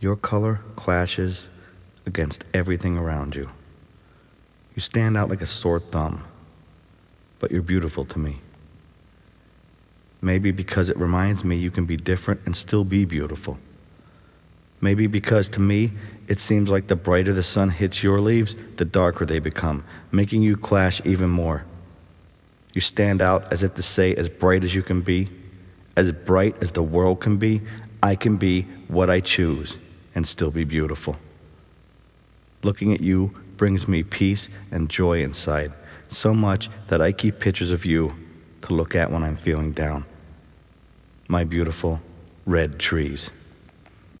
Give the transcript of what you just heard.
Your color clashes against everything around you. You stand out like a sore thumb, but you're beautiful to me. Maybe because it reminds me you can be different and still be beautiful. Maybe because to me, it seems like the brighter the sun hits your leaves, the darker they become, making you clash even more. You stand out as if to say, as bright as you can be, as bright as the world can be, I can be what I choose and still be beautiful. Looking at you brings me peace and joy inside, so much that I keep pictures of you to look at when I'm feeling down. My beautiful red trees.